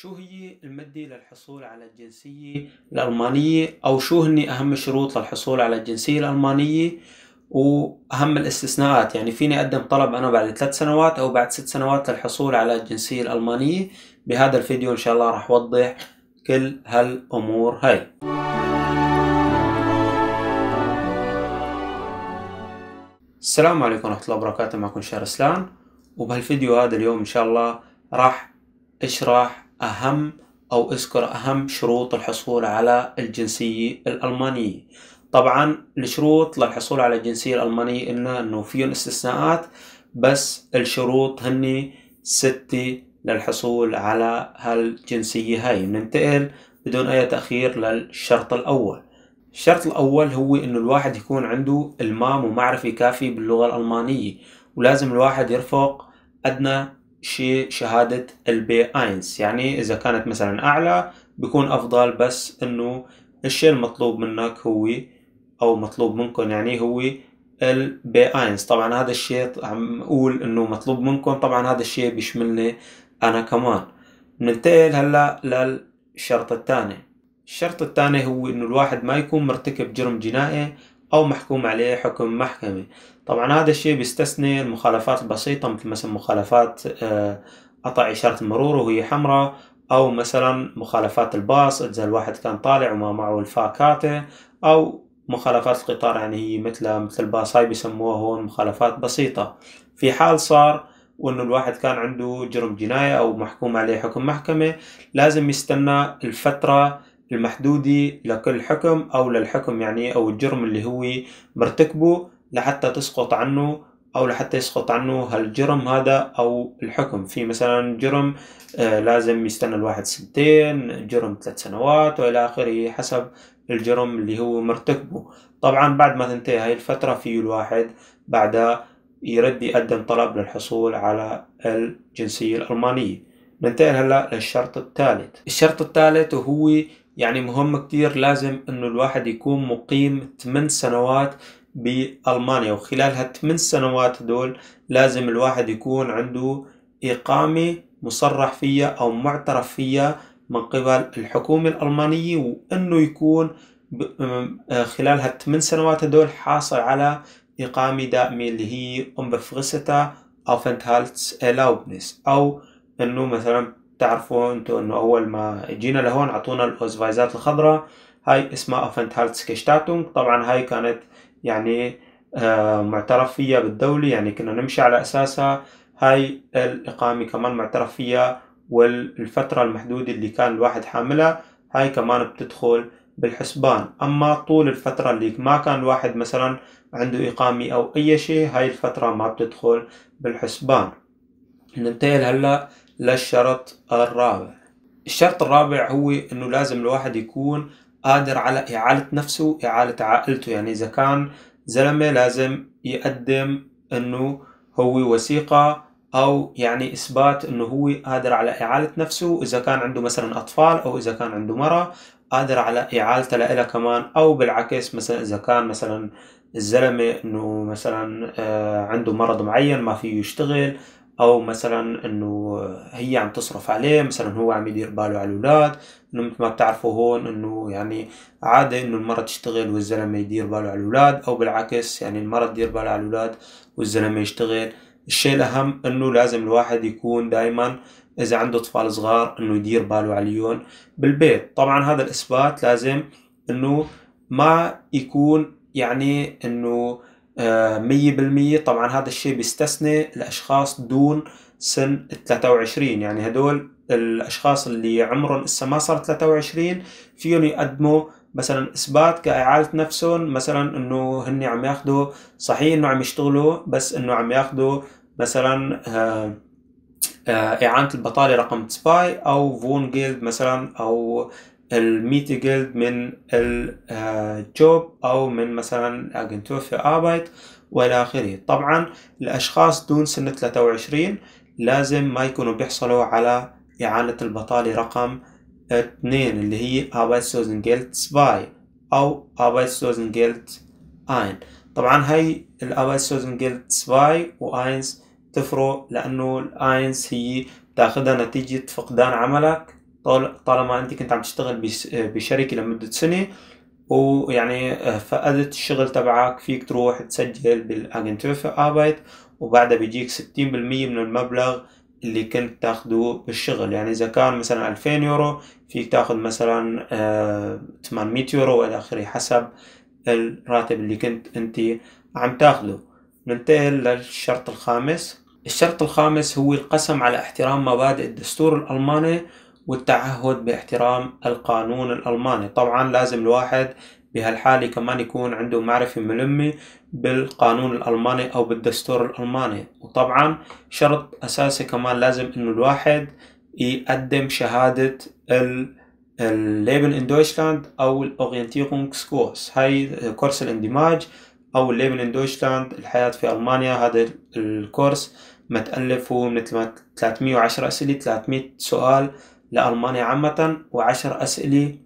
شو هي المادة للحصول على الجنسية الألمانية أو شو هن أهم الشروط للحصول على الجنسية الألمانية وأهم الاستثناءات يعني فيني أقدم طلب أنا بعد ثلاث سنوات أو بعد ست سنوات للحصول على الجنسية الألمانية بهذا الفيديو إن شاء الله رح وضح كل هالأمور هاي السلام عليكم ورحمة الله وبركاته معكم شهر سلان وبهالفيديو هذا اليوم إن شاء الله راح اشرح أهم أو اذكر أهم شروط الحصول على الجنسية الألمانية طبعا الشروط للحصول على الجنسية الألمانية إنه إنه فيهم استثناءات بس الشروط هني ستة للحصول على هالجنسية هاي ننتقل بدون أي تأخير للشرط الأول الشرط الأول هو إنه الواحد يكون عنده المام ومعرفة كافية باللغة الألمانية ولازم الواحد يرفق أدنى شيء شهادة البي اينس يعني إذا كانت مثلا أعلى بيكون أفضل بس إنه الشيء المطلوب منك هو أو مطلوب منكم يعني هو البي اينس طبعا هذا الشيء عم أقول إنه مطلوب منكم طبعا هذا الشيء بيشملني أنا كمان ننتقل هلا للشرط الثاني الشرط الثاني هو إنه الواحد ما يكون مرتكب جرم جنائي أو محكوم عليه حكم محكمي طبعا هذا الشيء بيستثني المخالفات البسيطة مثل مثلا مخالفات آه، قطع إشارة المرور وهي حمراء أو مثلا مخالفات الباص إذا الواحد كان طالع وما معه الفاكاتة أو مخالفات القطار يعني هي مثل مثل الباص هاي بيسموها هون مخالفات بسيطة في حال صار وانه الواحد كان عنده جرم جناية او محكوم عليه حكم محكمة لازم يستنى الفترة المحدودة لكل حكم أو للحكم يعني أو الجرم اللي هو مرتكبه لحتى تسقط عنه أو لحتى يسقط عنه هالجرم هذا أو الحكم في مثلا جرم آه لازم يستنى الواحد سنتين جرم ثلاث سنوات وإلى آخره حسب الجرم اللي هو مرتكبه طبعا بعد ما تنتهي هاي الفترة في الواحد بعدها يرد يقدم طلب للحصول على الجنسية الألمانية ننتقل هلا للشرط الثالث الشرط الثالث وهو يعني مهم كتير لازم انه الواحد يكون مقيم 8 سنوات بألمانيا وخلال هالثمان سنوات دول لازم الواحد يكون عنده إقامة مصرح فيها أو معترف فيها من قبل الحكومة الألمانية وأنه يكون آه، خلال هالثمان سنوات هدول حاصل على إقامة دائمة اللي هي أمبفغستا أو فنتهالتس أو أنه مثلا تعرفوا انتو انه اول ما جينا لهون اعطونا الاوزفايزات الخضراء هاي اسمها افنتهالتسكشتاتونج طبعا هاي كانت يعني آه معترف فيها بالدولة يعني كنا نمشي على اساسها هاي الاقامة كمان معترف فيها والفترة المحدودة اللي كان الواحد حاملها هاي كمان بتدخل بالحسبان أما طول الفترة اللي ما كان الواحد مثلا عنده إقامة أو أي شيء هاي الفترة ما بتدخل بالحسبان ننتقل هلأ للشرط الرابع الشرط الرابع هو أنه لازم الواحد يكون قادر على إعالة نفسه إعالة عائلته يعني إذا كان زلمة لازم يقدم أنه هو وثيقة أو يعني إثبات أنه هو قادر على إعالة نفسه إذا كان عنده مثلا أطفال أو إذا كان عنده مرة قادر على إعالتها لها كمان أو بالعكس مثلا إذا كان مثلا الزلمة أنه مثلا آه، عنده مرض معين ما فيه يشتغل او مثلا انه هي عم تصرف عليه مثلا هو عم يدير باله على الاولاد انه مثل ما بتعرفوا هون انه يعني عاده انه المره تشتغل والزلمه يدير باله على الاولاد او بالعكس يعني المره تدير بالها على الاولاد والزلمه يشتغل الشيء الاهم انه لازم الواحد يكون دائما اذا عنده اطفال صغار انه يدير باله عليهم بالبيت طبعا هذا الاثبات لازم انه ما يكون يعني انه آه، مية بالمية طبعا هذا الشيء بيستثني الأشخاص دون سن 23 يعني هدول الأشخاص اللي عمرهم لسه ما صار 23 فيهم يقدموا مثلا اثبات كإعالة نفسهم مثلا انه هن عم ياخذوا صحيح انه عم يشتغلوا بس انه عم ياخذوا مثلا آه، آه، اعانه البطاله رقم سباي او فون جيلد مثلا او الميت جلد من الجوب آه، أو من مثلا أجنتور في أربايت وإلى آخره طبعا الأشخاص دون سن 23 لازم ما يكونوا بيحصلوا على إعانة البطالة رقم اثنين اللي هي Arbeitslosengeldspy سباي أو Arbeitslosengeld آين طبعا هاي Arbeitslosengeld سباي وأينز تفرق لأنه الأينز هي تاخدها نتيجة فقدان عملك طالما انت كنت عم تشتغل بشركه لمده سنه ويعني آه، فقدت الشغل تبعك فيك تروح تسجل بالاجنتور في اربايت وبعدها بيجيك 60% من المبلغ اللي كنت تاخده بالشغل يعني اذا كان مثلا 2000 يورو فيك تاخذ مثلا 800 آه، يورو والى اخره حسب الراتب اللي كنت انت عم تاخده ننتقل للشرط الخامس الشرط الخامس هو القسم على احترام مبادئ الدستور الالماني والتعهد باحترام القانون الألماني طبعا لازم الواحد بهالحالة كمان يكون عنده معرفة ملمة بالقانون الألماني أو بالدستور الألماني وطبعا شرط أساسي كمان لازم إنه الواحد يقدم شهادة الليبن ان دويشلاند أو الأورينتيرونكسكورس هاي كورس الاندماج أو الليبن ان دويشلاند الحياة في ألمانيا هذا الكورس متألف هو من 310 أسئلة 300 سؤال لألمانيا عامة وعشر أسئلة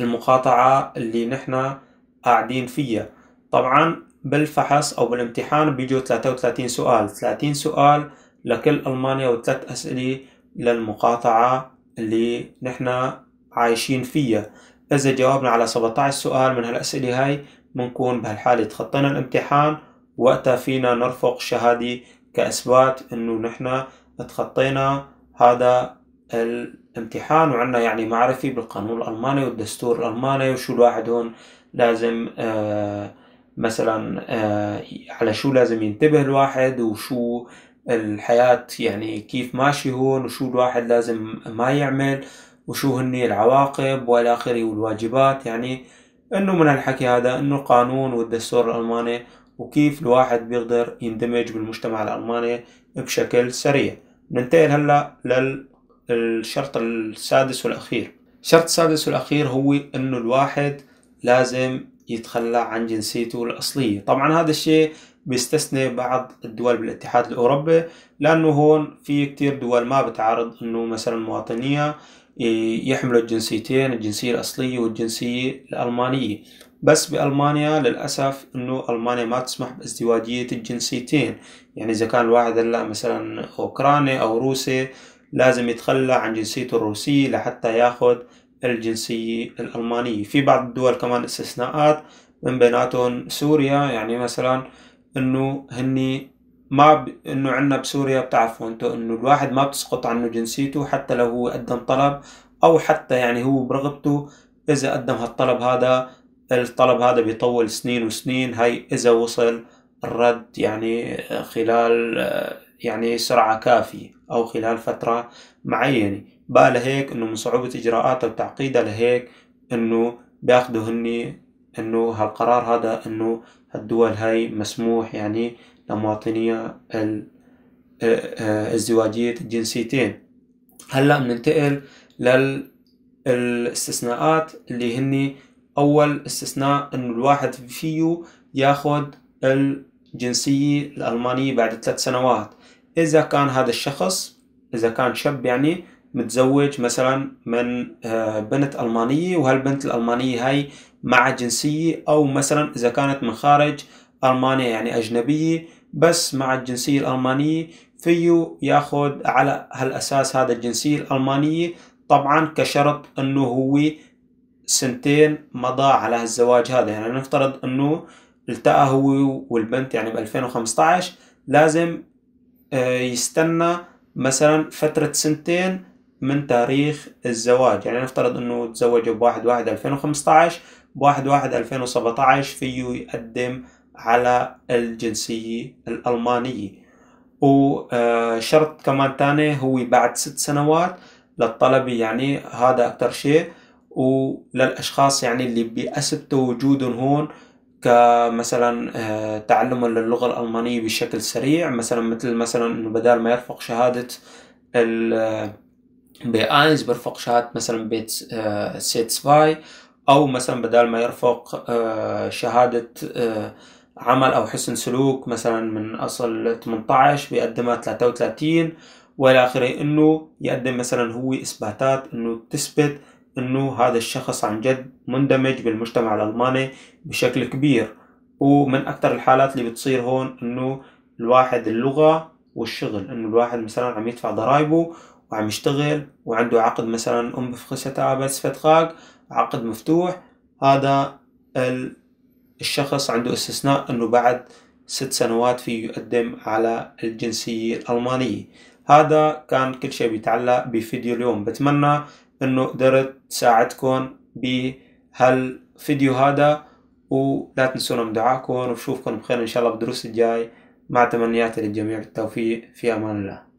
للمقاطعة اللي نحن قاعدين فيها طبعا بالفحص أو بالامتحان بيجوا 33 سؤال 30 سؤال لكل ألمانيا وثلاث أسئلة للمقاطعة اللي نحن عايشين فيها إذا جاوبنا على 17 سؤال من هالأسئلة هاي بنكون بهالحالة تخطينا الامتحان وقتها فينا نرفق شهادة كإثبات إنه نحن تخطينا هذا الامتحان وعندنا يعني معرفي بالقانون الألماني والدستور الألماني وشو الواحد هون لازم آه، مثلا آه، على شو لازم ينتبه الواحد وشو الحياة يعني كيف ماشي هون وشو الواحد لازم ما يعمل وشو هني العواقب والى اخره والواجبات يعني انه من الحكي هذا انه القانون والدستور الالماني وكيف الواحد بيقدر يندمج بالمجتمع الالماني بشكل سريع ننتقل هلا لل الشرط السادس والأخير الشرط السادس والأخير هو أنه الواحد لازم يتخلى عن جنسيته الأصلية طبعا هذا الشيء بيستثني بعض الدول بالاتحاد الأوروبي لأنه هون في كتير دول ما بتعارض أنه مثلا مواطنيها إيه، يحملوا الجنسيتين الجنسية الأصلية والجنسية الألمانية بس بألمانيا للأسف أنه ألمانيا ما تسمح بازدواجية الجنسيتين يعني إذا كان الواحد هلا مثلا أوكراني أو روسي لازم يتخلى عن جنسيته الروسية لحتى ياخذ الجنسية الألمانية في بعض الدول كمان استثناءات من بيناتهم سوريا يعني مثلا انه هني ما ب... انه عندنا بسوريا بتعرفوا انتو انه الواحد ما بتسقط عنه جنسيته حتى لو هو قدم طلب او حتى يعني هو برغبته اذا قدم هالطلب هذا الطلب هذا بيطول سنين وسنين هاي اذا وصل الرد يعني خلال يعني سرعة كافية أو خلال فترة معينة بقى لهيك إنه من صعوبة إجراءاتها وتعقيدها لهيك إنه بياخدوا هني إنه هالقرار هذا إنه الدول هاي مسموح يعني لمواطنيها آه، ازدواجية الجنسيتين هلا بننتقل للاستثناءات اللي هني أول استثناء إنه الواحد فيه ياخد الجنسية الألمانية بعد ثلاث سنوات إذا كان هذا الشخص إذا كان شاب يعني متزوج مثلا من آه، بنت ألمانية وهالبنت الألمانية هاي مع جنسية أو مثلا إذا كانت من خارج ألمانيا يعني أجنبية بس مع الجنسية الألمانية فيه ياخد على هالأساس هذا الجنسية الألمانية طبعا كشرط أنه هو سنتين مضى على هالزواج هذا يعني نفترض أنه التقى هو والبنت يعني ب 2015 لازم آه، يستنى مثلا فترة سنتين من تاريخ الزواج يعني نفترض انه تزوج بواحد واحد 2015 بواحد واحد 2017 فيه يقدم على الجنسية الألمانية وشرط كمان تاني هو بعد ست سنوات للطلبة يعني هذا أكتر شيء وللأشخاص يعني اللي بيأثبتوا وجودهم هون كمثلا آه، تعلم للغة الألمانية بشكل سريع مثلا مثل مثلا إنه بدال ما يرفق شهادة ال آه، بآينز بيرفق شهادة مثلا بيت آه، سيت سباي أو مثلا بدال ما يرفق شهادة عمل أو حسن سلوك مثلا من أصل 18 بيقدمها 33 والى اخره انه يقدم مثلا هو اثباتات انه تثبت أنه هذا الشخص عن جد مندمج بالمجتمع الألماني بشكل كبير ومن أكثر الحالات اللي بتصير هون أنه الواحد اللغة والشغل أنه الواحد مثلا عم يدفع ضرائبه وعم يشتغل وعنده عقد مثلا أم بفخسه ابس فتخاك عقد مفتوح هذا الشخص عنده استثناء أنه بعد ست سنوات في يقدم على الجنسية الألمانية هذا كان كل شيء بيتعلق بفيديو اليوم بتمنى انه قدرت ساعدكم بهالفيديو هذا ولا تنسونا من دعاكم وبشوفكم بخير ان شاء الله بالدروس الجاي مع تمنياتي للجميع التوفيق في امان الله